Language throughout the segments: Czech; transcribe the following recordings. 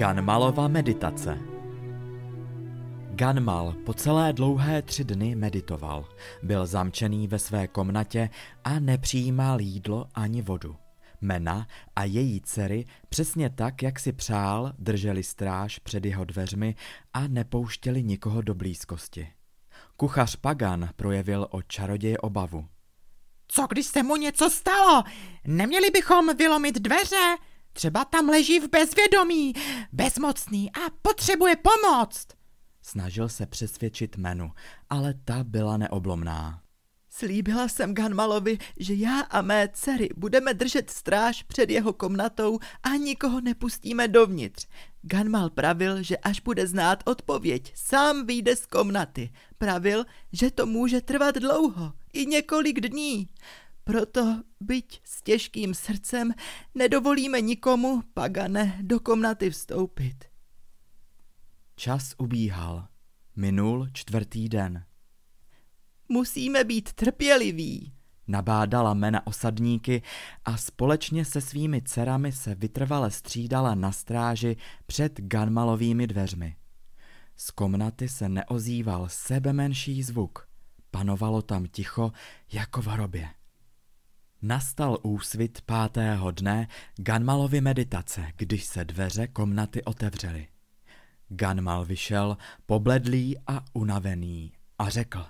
Ganmalova meditace Ganmal po celé dlouhé tři dny meditoval. Byl zamčený ve své komnatě a nepřijímal jídlo ani vodu. Mena a její dcery přesně tak, jak si přál, drželi stráž před jeho dveřmi a nepouštěli nikoho do blízkosti. Kuchař Pagan projevil o čaroději obavu. Co když se mu něco stalo? Neměli bychom vylomit dveře? Třeba tam leží v bezvědomí, bezmocný a potřebuje pomoc. Snažil se přesvědčit menu, ale ta byla neoblomná. Slíbila jsem Ganmalovi, že já a mé dcery budeme držet stráž před jeho komnatou a nikoho nepustíme dovnitř. Ganmal pravil, že až bude znát odpověď, sám vyjde z komnaty. Pravil, že to může trvat dlouho, i několik dní. Proto, byť s těžkým srdcem, nedovolíme nikomu, pagane, do komnaty vstoupit. Čas ubíhal. Minul čtvrtý den. Musíme být trpěliví, nabádala mena osadníky a společně se svými dcerami se vytrvale střídala na stráži před ganmalovými dveřmi. Z komnaty se neozýval sebemenší zvuk. Panovalo tam ticho jako v hrobě. Nastal úsvit pátého dne Ganmalovi meditace, když se dveře komnaty otevřely. Ganmal vyšel, pobledlý a unavený, a řekl.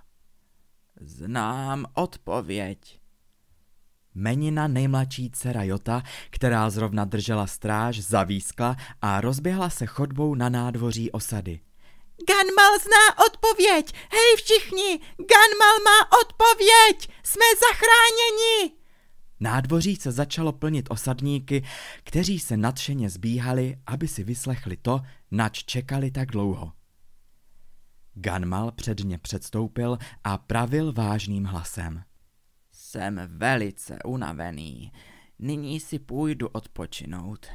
Znám odpověď. Menina nejmladší dcera Jota, která zrovna držela stráž, zavískla a rozběhla se chodbou na nádvoří osady. Ganmal zná odpověď! Hej všichni! Ganmal má odpověď! Jsme zachráněni! Nádvoří se začalo plnit osadníky, kteří se nadšeně zbíhali, aby si vyslechli to, nač čekali tak dlouho. Ganmal před ně předstoupil a pravil vážným hlasem. Jsem velice unavený. Nyní si půjdu odpočinout.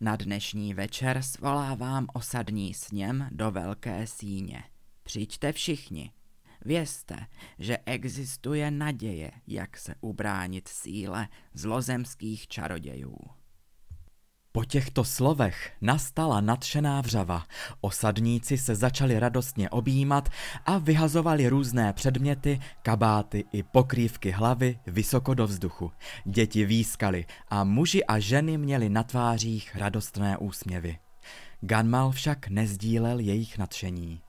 Na dnešní večer svolávám osadní sněm do Velké síně. Přijďte všichni. Vězte, že existuje naděje, jak se ubránit síle zlozemských čarodějů. Po těchto slovech nastala nadšená vřava. Osadníci se začali radostně objímat a vyhazovali různé předměty, kabáty i pokrývky hlavy vysoko do vzduchu. Děti výskali a muži a ženy měli na tvářích radostné úsměvy. Ganmal však nezdílel jejich nadšení.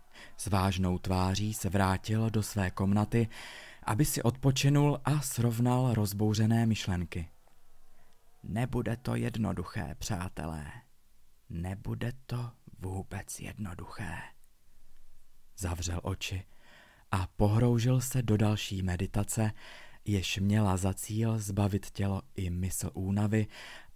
S vážnou tváří se vrátil do své komnaty, aby si odpočinul a srovnal rozbouřené myšlenky. Nebude to jednoduché, přátelé. Nebude to vůbec jednoduché. Zavřel oči a pohroužil se do další meditace, jež měla za cíl zbavit tělo i mysl únavy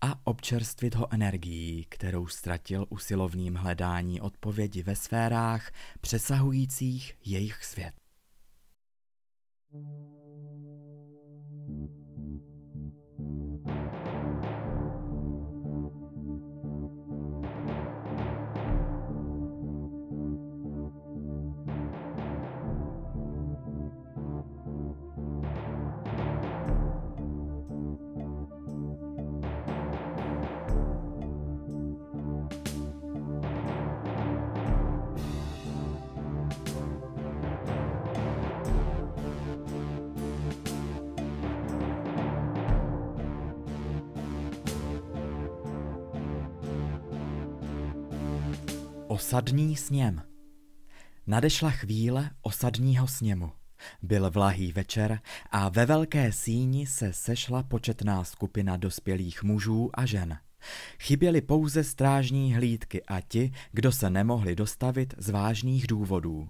a občerstvit ho energií, kterou ztratil usilovným hledání odpovědi ve sférách přesahujících jejich svět. Osadní sněm. Nadešla chvíle osadního sněmu. Byl vlahý večer a ve velké síni se sešla početná skupina dospělých mužů a žen. Chyběly pouze strážní hlídky a ti, kdo se nemohli dostavit z vážných důvodů.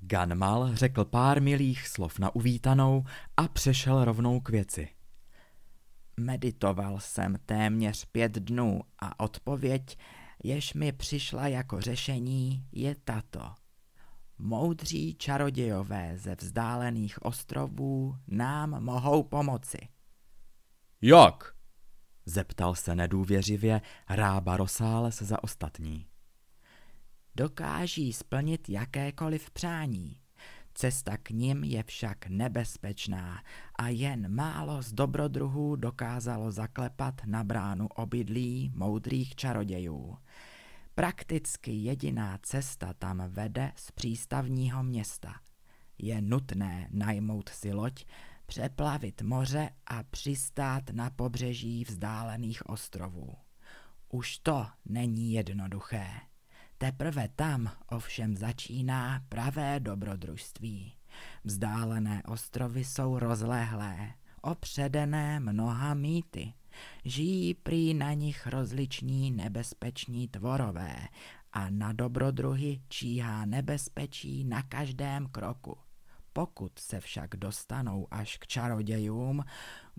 Ganmal řekl pár milých slov na uvítanou a přešel rovnou k věci. Meditoval jsem téměř pět dnů a odpověď jež mi přišla jako řešení, je tato. Moudří čarodějové ze vzdálených ostrovů nám mohou pomoci. Jak? Zeptal se nedůvěřivě Rába Rosáles za ostatní. Dokáží splnit jakékoliv přání. Cesta k ním je však nebezpečná a jen málo z dobrodruhů dokázalo zaklepat na bránu obydlí moudrých čarodějů. Prakticky jediná cesta tam vede z přístavního města. Je nutné najmout si loď, přeplavit moře a přistát na pobřeží vzdálených ostrovů. Už to není jednoduché. Teprve tam ovšem začíná pravé dobrodružství. Vzdálené ostrovy jsou rozlehlé, opředené mnoha mýty. Žijí prý na nich rozliční nebezpeční tvorové a na dobrodruhy číhá nebezpečí na každém kroku. Pokud se však dostanou až k čarodějům,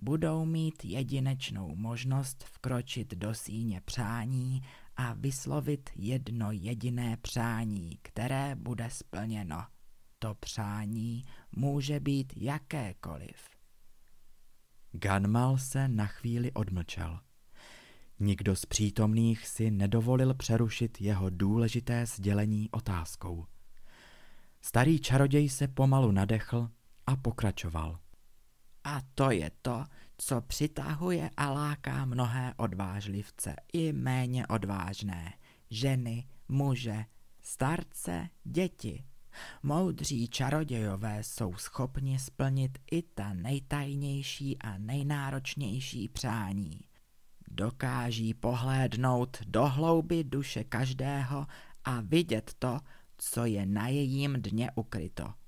budou mít jedinečnou možnost vkročit do síně přání a vyslovit jedno jediné přání, které bude splněno. To přání může být jakékoliv. Ganmal se na chvíli odmlčel. Nikdo z přítomných si nedovolil přerušit jeho důležité sdělení otázkou. Starý čaroděj se pomalu nadechl a pokračoval. A to je to, co přitahuje a láká mnohé odvážlivce i méně odvážné, ženy, muže, starce, děti. Moudří čarodějové jsou schopni splnit i ta nejtajnější a nejnáročnější přání. Dokáží pohlédnout do hlouby duše každého a vidět to, co je na jejím dně ukryto –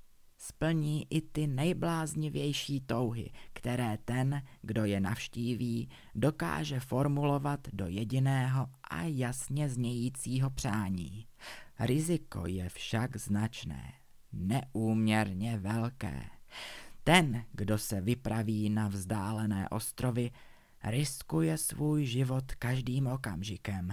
splní i ty nejbláznivější touhy, které ten, kdo je navštíví, dokáže formulovat do jediného a jasně znějícího přání. Riziko je však značné, neúměrně velké. Ten, kdo se vypraví na vzdálené ostrovy, riskuje svůj život každým okamžikem.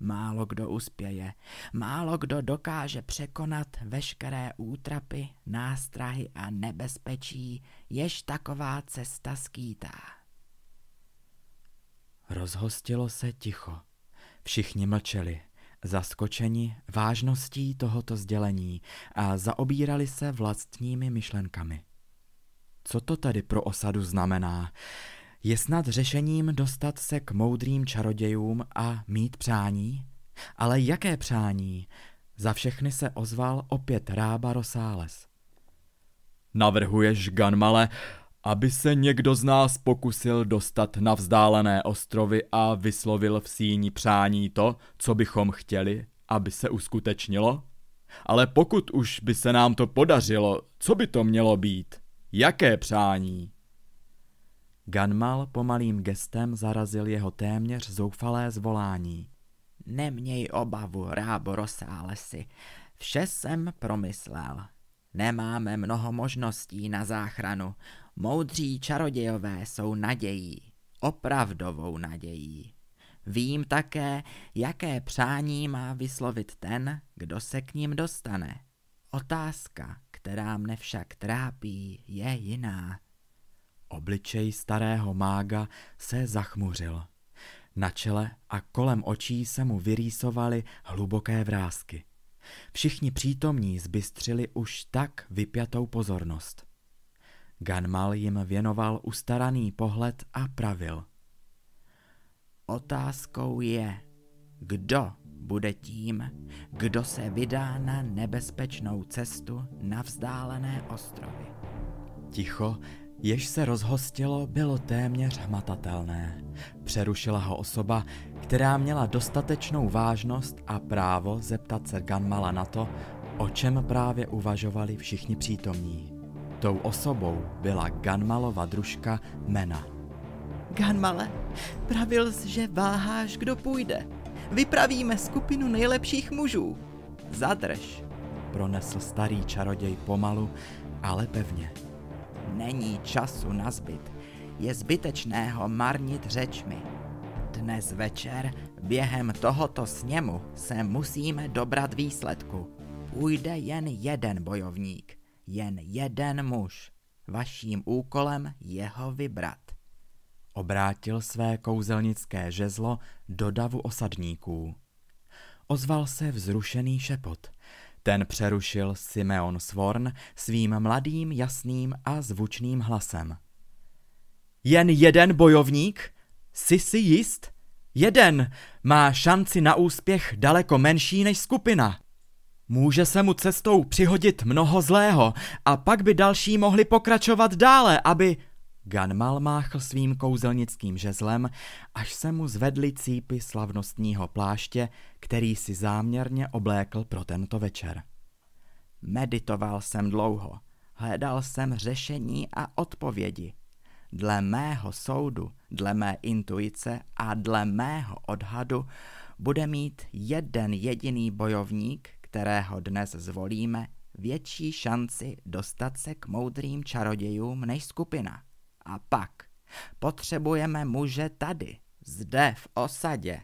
Málo kdo uspěje, málo kdo dokáže překonat veškeré útrapy, nástrahy a nebezpečí, jež taková cesta skýtá. Rozhostilo se ticho. Všichni mlčeli, zaskočeni vážností tohoto sdělení a zaobírali se vlastními myšlenkami. Co to tady pro osadu znamená? Je snad řešením dostat se k moudrým čarodějům a mít přání? Ale jaké přání? Za všechny se ozval opět Rába Rosáles. Navrhuješ, Ganmale, aby se někdo z nás pokusil dostat na vzdálené ostrovy a vyslovil v síni přání to, co bychom chtěli, aby se uskutečnilo? Ale pokud už by se nám to podařilo, co by to mělo být? Jaké přání? Ganmal pomalým gestem zarazil jeho téměř zoufalé zvolání. Neměj obavu, rábo Rosálesi. Vše jsem promyslel. Nemáme mnoho možností na záchranu. Moudří čarodějové jsou nadějí. Opravdovou nadějí. Vím také, jaké přání má vyslovit ten, kdo se k ním dostane. Otázka, která mne však trápí, je jiná. Obličej starého mága se zachmuřil. Na čele a kolem očí se mu vyrýsovaly hluboké vrázky. Všichni přítomní zbystřili už tak vypjatou pozornost. Ganmal jim věnoval ustaraný pohled a pravil. Otázkou je, kdo bude tím, kdo se vydá na nebezpečnou cestu na vzdálené ostrovy. Ticho Jež se rozhostilo, bylo téměř hmatatelné. Přerušila ho osoba, která měla dostatečnou vážnost a právo zeptat se Ganmala na to, o čem právě uvažovali všichni přítomní. Tou osobou byla Ganmalova družka Mena. Ganmale, pravil jsi, že váháš, kdo půjde. Vypravíme skupinu nejlepších mužů. Zadrž, pronesl starý čaroděj pomalu, ale pevně není času na zbyt. Je zbytečné ho marnit řečmi. Dnes večer během tohoto sněmu se musíme dobrat výsledku. Půjde jen jeden bojovník, jen jeden muž. Vaším úkolem je ho vybrat. Obrátil své kouzelnické žezlo do davu osadníků. Ozval se vzrušený šepot – ten přerušil Simeon Svorn svým mladým, jasným a zvučným hlasem. Jen jeden bojovník? Jsi si jist? Jeden má šanci na úspěch daleko menší než skupina. Může se mu cestou přihodit mnoho zlého a pak by další mohli pokračovat dále, aby Ganmal máchl svým kouzelnickým žezlem, až se mu zvedly cípy slavnostního pláště, který si záměrně oblékl pro tento večer. Meditoval jsem dlouho, hledal jsem řešení a odpovědi. Dle mého soudu, dle mé intuice a dle mého odhadu bude mít jeden jediný bojovník, kterého dnes zvolíme, větší šanci dostat se k moudrým čarodějům než skupina. A pak potřebujeme muže tady, zde v osadě.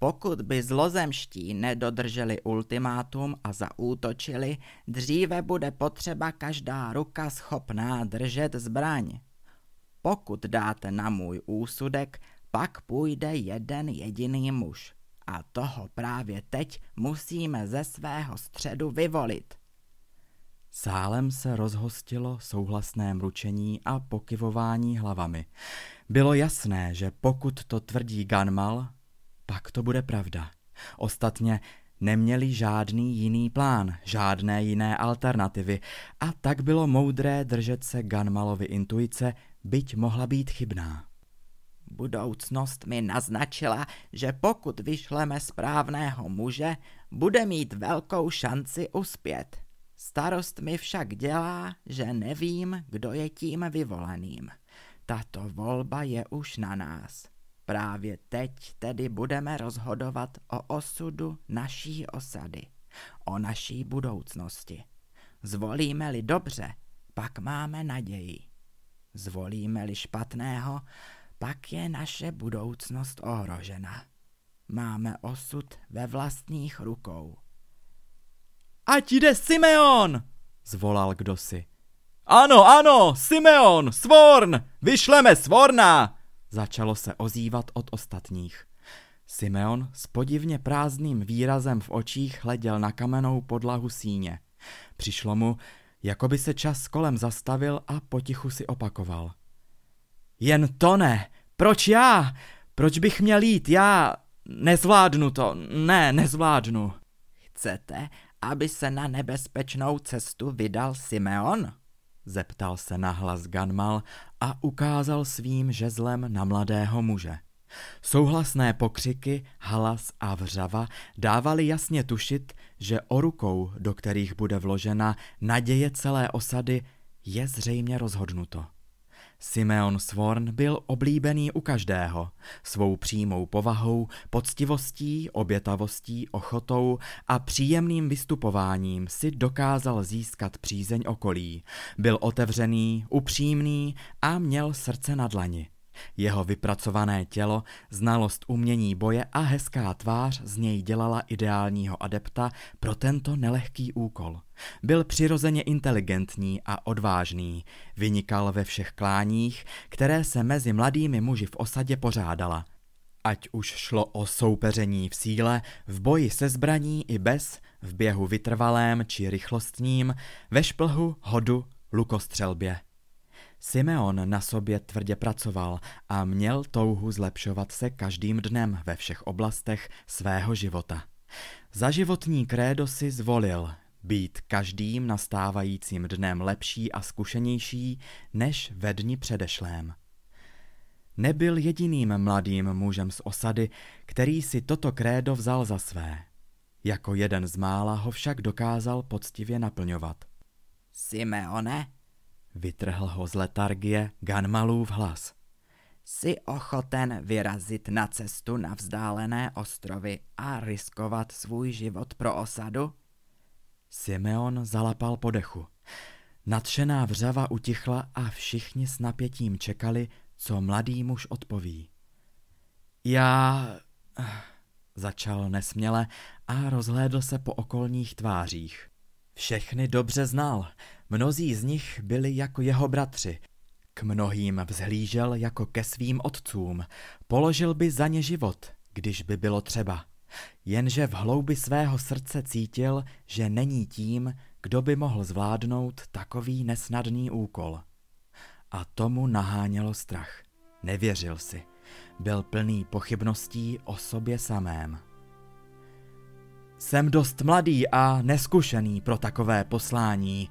Pokud by zlozemští nedodrželi ultimátum a zaútočili, dříve bude potřeba každá ruka schopná držet zbraň. Pokud dáte na můj úsudek, pak půjde jeden jediný muž. A toho právě teď musíme ze svého středu vyvolit. Sálem se rozhostilo souhlasné mručení a pokyvování hlavami. Bylo jasné, že pokud to tvrdí Ganmal, pak to bude pravda. Ostatně neměli žádný jiný plán, žádné jiné alternativy a tak bylo moudré držet se Ganmalovy intuice, byť mohla být chybná. Budoucnost mi naznačila, že pokud vyšleme správného muže, bude mít velkou šanci uspět – Starost mi však dělá, že nevím, kdo je tím vyvoleným. Tato volba je už na nás. Právě teď tedy budeme rozhodovat o osudu naší osady, o naší budoucnosti. Zvolíme-li dobře, pak máme naději. Zvolíme-li špatného, pak je naše budoucnost ohrožena. Máme osud ve vlastních rukou. Ať jde Simeon! Zvolal kdosi. Ano, ano, Simeon, Svorn, vyšleme Svorna! Začalo se ozývat od ostatních. Simeon s podivně prázdným výrazem v očích hleděl na kamenou podlahu síně. Přišlo mu, jako by se čas kolem zastavil a potichu si opakoval. Jen to ne! Proč já? Proč bych měl jít? Já nezvládnu to. Ne, nezvládnu. Chcete, aby se na nebezpečnou cestu vydal Simeon? Zeptal se na hlas Ganmal a ukázal svým žezlem na mladého muže. Souhlasné pokřiky, halas a vřava dávali jasně tušit, že o rukou, do kterých bude vložena naděje celé osady, je zřejmě rozhodnuto. Simeon Sworn byl oblíbený u každého, svou přímou povahou, poctivostí, obětavostí, ochotou a příjemným vystupováním si dokázal získat přízeň okolí. Byl otevřený, upřímný a měl srdce na dlani. Jeho vypracované tělo, znalost umění boje a hezká tvář z něj dělala ideálního adepta pro tento nelehký úkol. Byl přirozeně inteligentní a odvážný, vynikal ve všech kláních, které se mezi mladými muži v osadě pořádala. Ať už šlo o soupeření v síle, v boji se zbraní i bez, v běhu vytrvalém či rychlostním, ve šplhu, hodu, lukostřelbě. Simeon na sobě tvrdě pracoval a měl touhu zlepšovat se každým dnem ve všech oblastech svého života. Za životní krédo si zvolil být každým nastávajícím dnem lepší a zkušenější než ve dni předešlém. Nebyl jediným mladým mužem z osady, který si toto krédo vzal za své. Jako jeden z mála ho však dokázal poctivě naplňovat. Simeone, Vytrhl ho z letargie Ganmalův hlas. Jsi ochoten vyrazit na cestu na vzdálené ostrovy a riskovat svůj život pro osadu? Simeon zalapal podechu. Nadšená vřava utichla a všichni s napětím čekali, co mladý muž odpoví. Já... Eh, začal nesměle a rozhlédl se po okolních tvářích. Všechny dobře znal, Mnozí z nich byli jako jeho bratři. K mnohým vzhlížel jako ke svým otcům. Položil by za ně život, když by bylo třeba. Jenže v hloubi svého srdce cítil, že není tím, kdo by mohl zvládnout takový nesnadný úkol. A tomu nahánělo strach. Nevěřil si. Byl plný pochybností o sobě samém. Jsem dost mladý a neskušený pro takové poslání.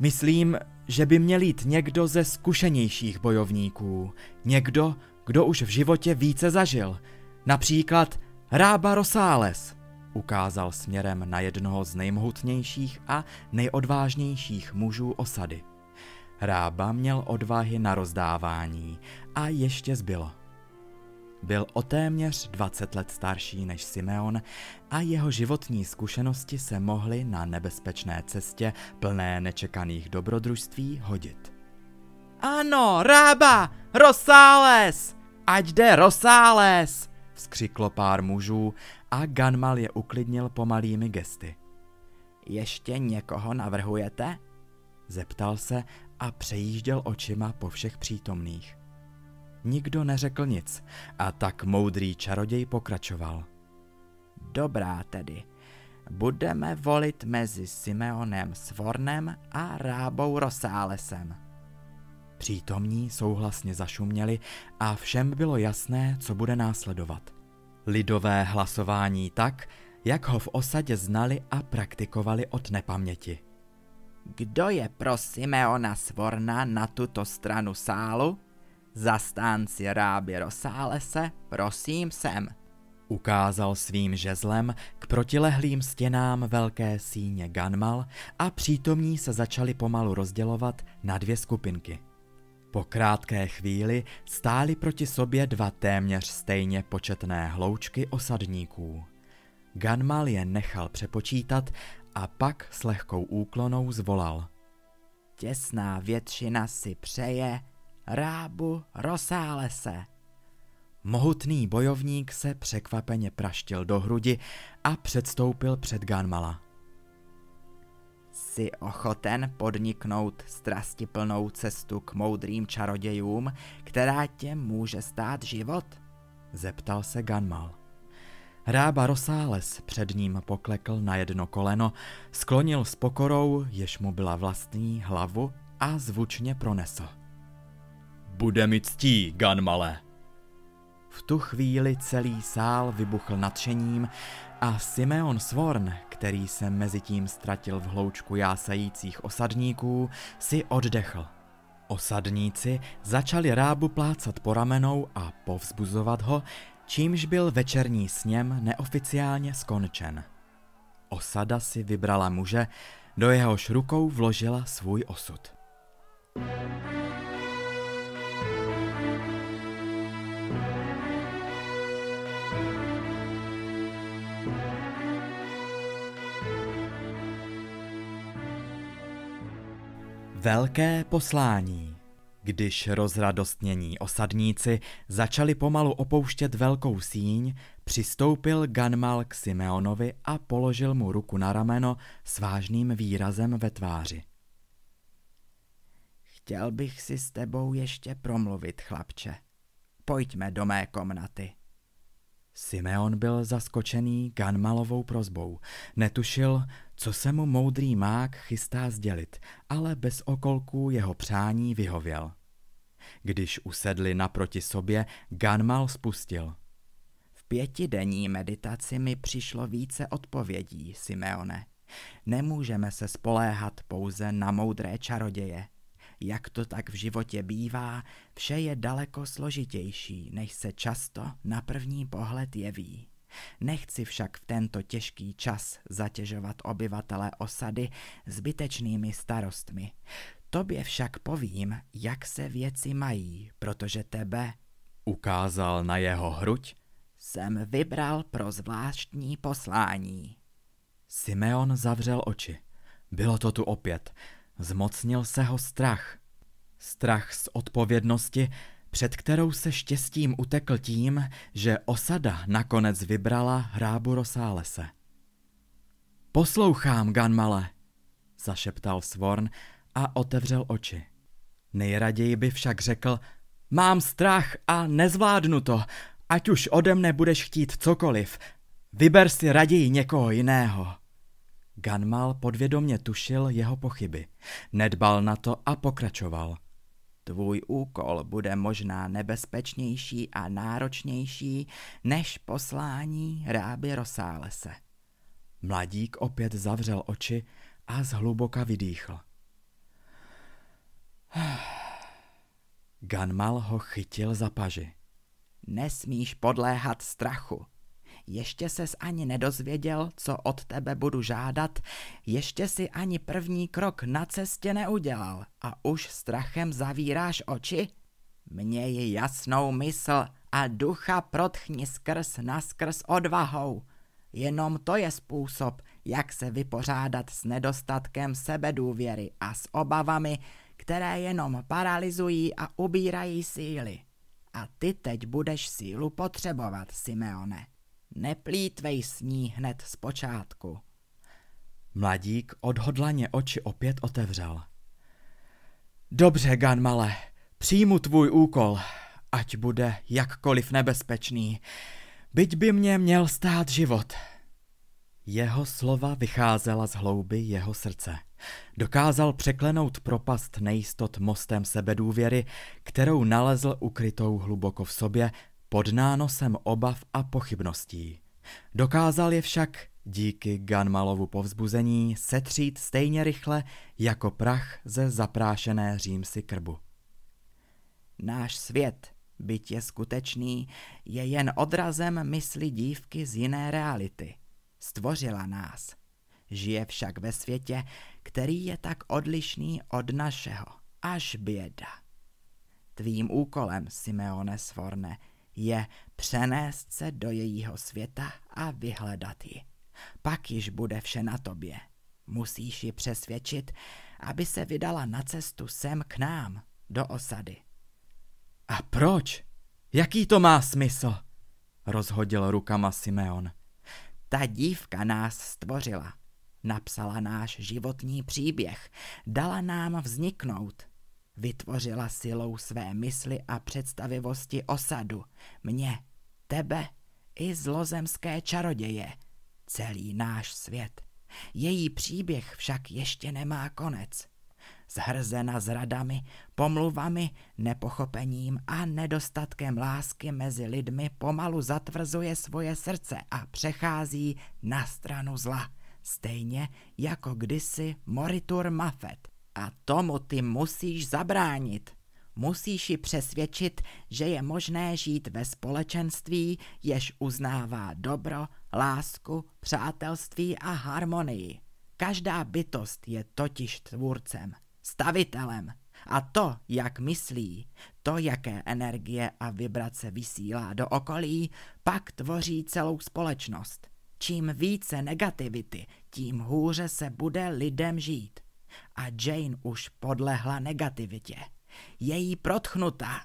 Myslím, že by měl jít někdo ze zkušenějších bojovníků, někdo, kdo už v životě více zažil, například Rába Rosales, ukázal směrem na jednoho z nejmohutnějších a nejodvážnějších mužů osady. Rába měl odvahy na rozdávání a ještě zbylo. Byl o téměř 20 let starší než Simeon a jeho životní zkušenosti se mohly na nebezpečné cestě plné nečekaných dobrodružství hodit. Ano, rába! Rosales! Ať jde Rosales! Vzkřiklo pár mužů a Ganmal je uklidnil pomalými gesty. Ještě někoho navrhujete? Zeptal se a přejížděl očima po všech přítomných. Nikdo neřekl nic a tak moudrý čaroděj pokračoval. Dobrá tedy, budeme volit mezi Simeonem Svornem a Rábou Rosálesem. Přítomní souhlasně zašuměli a všem bylo jasné, co bude následovat. Lidové hlasování tak, jak ho v osadě znali a praktikovali od nepaměti. Kdo je pro Simeona Svorna na tuto stranu sálu? Zastánci ráby se, prosím sem. Ukázal svým žezlem k protilehlým stěnám velké síně Ganmal a přítomní se začali pomalu rozdělovat na dvě skupinky. Po krátké chvíli stály proti sobě dva téměř stejně početné hloučky osadníků. Ganmal je nechal přepočítat a pak s lehkou úklonou zvolal. Těsná většina si přeje, Rábu Rosálese. Mohutný bojovník se překvapeně praštil do hrudi a předstoupil před Ganmala. Jsi ochoten podniknout strastiplnou cestu k moudrým čarodějům, která tě může stát život? Zeptal se Ganmal. Rába Rosáles před ním poklekl na jedno koleno, sklonil s pokorou, jež mu byla vlastní, hlavu a zvučně pronesl. Bude mi ctí, Ganmale. V tu chvíli celý sál vybuchl nadšením a Simeon Svorn, který se mezi tím ztratil v hloučku jásajících osadníků, si oddechl. Osadníci začali rábu plácat po ramenou a povzbuzovat ho, čímž byl večerní sněm neoficiálně skončen. Osada si vybrala muže, do jehož rukou vložila svůj osud. Velké poslání Když rozradostnění osadníci začali pomalu opouštět velkou síň, přistoupil Ganmal k Simeonovi a položil mu ruku na rameno s vážným výrazem ve tváři. Chtěl bych si s tebou ještě promluvit, chlapče. Pojďme do mé komnaty. Simeon byl zaskočený Ganmalovou prozbou. Netušil, co se mu moudrý mák chystá sdělit, ale bez okolků jeho přání vyhověl. Když usedli naproti sobě, Ganmal spustil. V pětidenní meditaci mi přišlo více odpovědí, Simeone. Nemůžeme se spoléhat pouze na moudré čaroděje. Jak to tak v životě bývá, vše je daleko složitější, než se často na první pohled jeví. Nechci však v tento těžký čas zatěžovat obyvatele osady zbytečnými starostmi. Tobě však povím, jak se věci mají, protože tebe, ukázal na jeho hruď, jsem vybral pro zvláštní poslání. Simeon zavřel oči. Bylo to tu opět. Zmocnil se ho strach. Strach z odpovědnosti, před kterou se štěstím utekl tím, že osada nakonec vybrala hrábu Rosálese. Poslouchám, Ganmale, zašeptal Svorn a otevřel oči. Nejraději by však řekl, mám strach a nezvládnu to, ať už ode mne budeš chtít cokoliv, vyber si raději někoho jiného. Ganmal podvědomě tušil jeho pochyby, nedbal na to a pokračoval – Tvůj úkol bude možná nebezpečnější a náročnější než poslání ráby Rosálese. Mladík opět zavřel oči a zhluboka vydýchl. Ganmal ho chytil za paži. Nesmíš podléhat strachu, ještě ses ani nedozvěděl, co od tebe budu žádat, ještě si ani první krok na cestě neudělal a už strachem zavíráš oči? Měj jasnou mysl a ducha protchni skrz naskrz odvahou. Jenom to je způsob, jak se vypořádat s nedostatkem sebedůvěry a s obavami, které jenom paralyzují a ubírají síly. A ty teď budeš sílu potřebovat, Simeone neplítvej s ní hned z počátku. Mladík odhodlaně oči opět otevřel. Dobře, Ganmale, přijmu tvůj úkol, ať bude jakkoliv nebezpečný, byť by mě měl stát život. Jeho slova vycházela z hlouby jeho srdce. Dokázal překlenout propast nejistot mostem sebedůvěry, kterou nalezl ukrytou hluboko v sobě pod nánosem obav a pochybností. Dokázal je však díky Ganmalovu povzbuzení setřít stejně rychle jako prach ze zaprášené římsy krbu. Náš svět, byť je skutečný, je jen odrazem mysli dívky z jiné reality. Stvořila nás. Žije však ve světě, který je tak odlišný od našeho. Až běda. Tvým úkolem, Simeone Svorne, je přenést se do jejího světa a vyhledat ji. Pak již bude vše na tobě. Musíš ji přesvědčit, aby se vydala na cestu sem k nám, do osady. A proč? Jaký to má smysl? Rozhodil rukama Simeon. Ta dívka nás stvořila. Napsala náš životní příběh. Dala nám vzniknout. Vytvořila silou své mysli a představivosti osadu, mě, tebe i zlozemské čaroděje, celý náš svět. Její příběh však ještě nemá konec. Zhrzena zradami, pomluvami, nepochopením a nedostatkem lásky mezi lidmi pomalu zatvrzuje svoje srdce a přechází na stranu zla, stejně jako kdysi Moritur Mafet. A tomu ty musíš zabránit. Musíš ji přesvědčit, že je možné žít ve společenství, jež uznává dobro, lásku, přátelství a harmonii. Každá bytost je totiž tvůrcem, stavitelem. A to, jak myslí, to, jaké energie a vibrace vysílá do okolí, pak tvoří celou společnost. Čím více negativity, tím hůře se bude lidem žít a Jane už podlehla negativitě. Její protchnuta.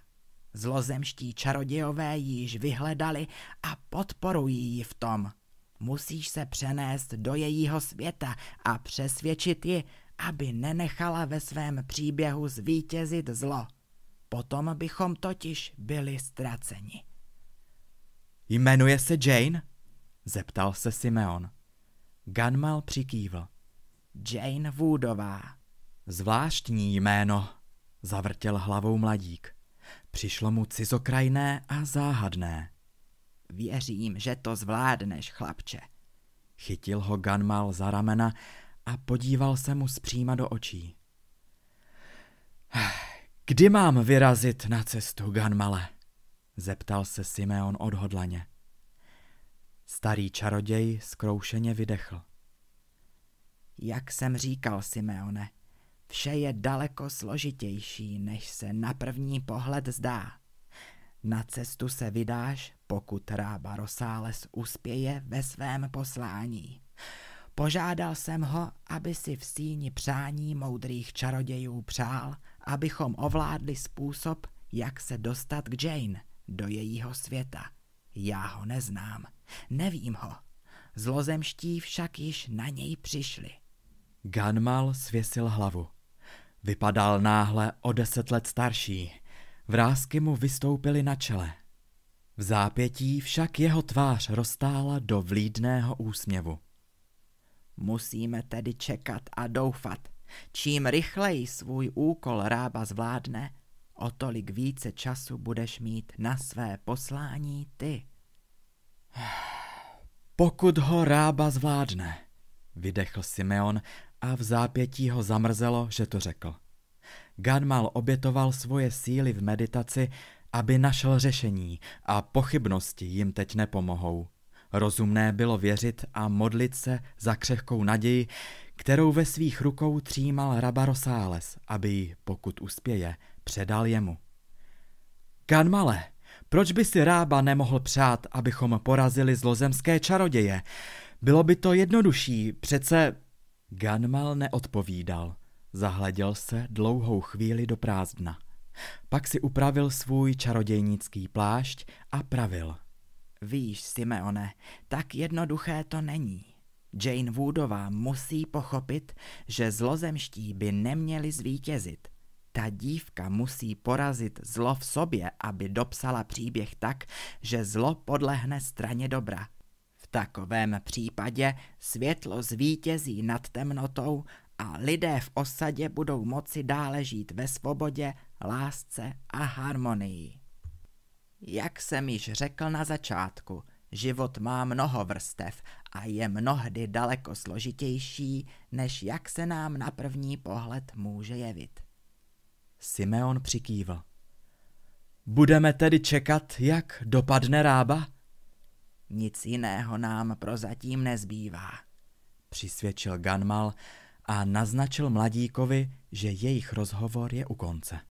Zlozemští čarodějové ji již vyhledali a podporují ji v tom. Musíš se přenést do jejího světa a přesvědčit ji, aby nenechala ve svém příběhu zvítězit zlo. Potom bychom totiž byli ztraceni. Jmenuje se Jane? Zeptal se Simeon. Ganmal přikývl. Jane Woodová. Zvláštní jméno, zavrtěl hlavou mladík. Přišlo mu cizokrajné a záhadné. Věřím, že to zvládneš, chlapče. Chytil ho Ganmal za ramena a podíval se mu zpříma do očí. Kdy mám vyrazit na cestu, Ganmale? Zeptal se Simeon odhodlaně. Starý čaroděj zkroušeně vydechl. Jak jsem říkal, Simeone, vše je daleko složitější, než se na první pohled zdá. Na cestu se vydáš, pokud Rába Rosales uspěje ve svém poslání. Požádal jsem ho, aby si v síni přání moudrých čarodějů přál, abychom ovládli způsob, jak se dostat k Jane, do jejího světa. Já ho neznám, nevím ho. Zlozemští však již na něj přišli. Ganmal svěsil hlavu. Vypadal náhle o deset let starší. Vrázky mu vystoupily na čele. V zápětí však jeho tvář roztála do vlídného úsměvu. Musíme tedy čekat a doufat. Čím rychleji svůj úkol rába zvládne, o tolik více času budeš mít na své poslání ty. Pokud ho rába zvládne, vydechl Simeon a v zápětí ho zamrzelo, že to řekl. Ganmal obětoval svoje síly v meditaci, aby našel řešení a pochybnosti jim teď nepomohou. Rozumné bylo věřit a modlit se za křehkou naději, kterou ve svých rukou třímal Raba Rosáles, aby ji, pokud uspěje, předal jemu. Ganmale, proč by si Rába nemohl přát, abychom porazili zlozemské čaroděje? Bylo by to jednodušší, přece Ganmal neodpovídal. Zahleděl se dlouhou chvíli do prázdna. Pak si upravil svůj čarodějnický plášť a pravil. Víš, Simeone, tak jednoduché to není. Jane Woodová musí pochopit, že zlozemští by neměli zvítězit. Ta dívka musí porazit zlo v sobě, aby dopsala příběh tak, že zlo podlehne straně dobra takovém případě světlo zvítězí nad temnotou a lidé v osadě budou moci dále žít ve svobodě, lásce a harmonii. Jak jsem již řekl na začátku, život má mnoho vrstev a je mnohdy daleko složitější, než jak se nám na první pohled může jevit. Simeon přikývl. Budeme tedy čekat, jak dopadne rába? Nic jiného nám prozatím nezbývá, přisvědčil Ganmal a naznačil mladíkovi, že jejich rozhovor je u konce.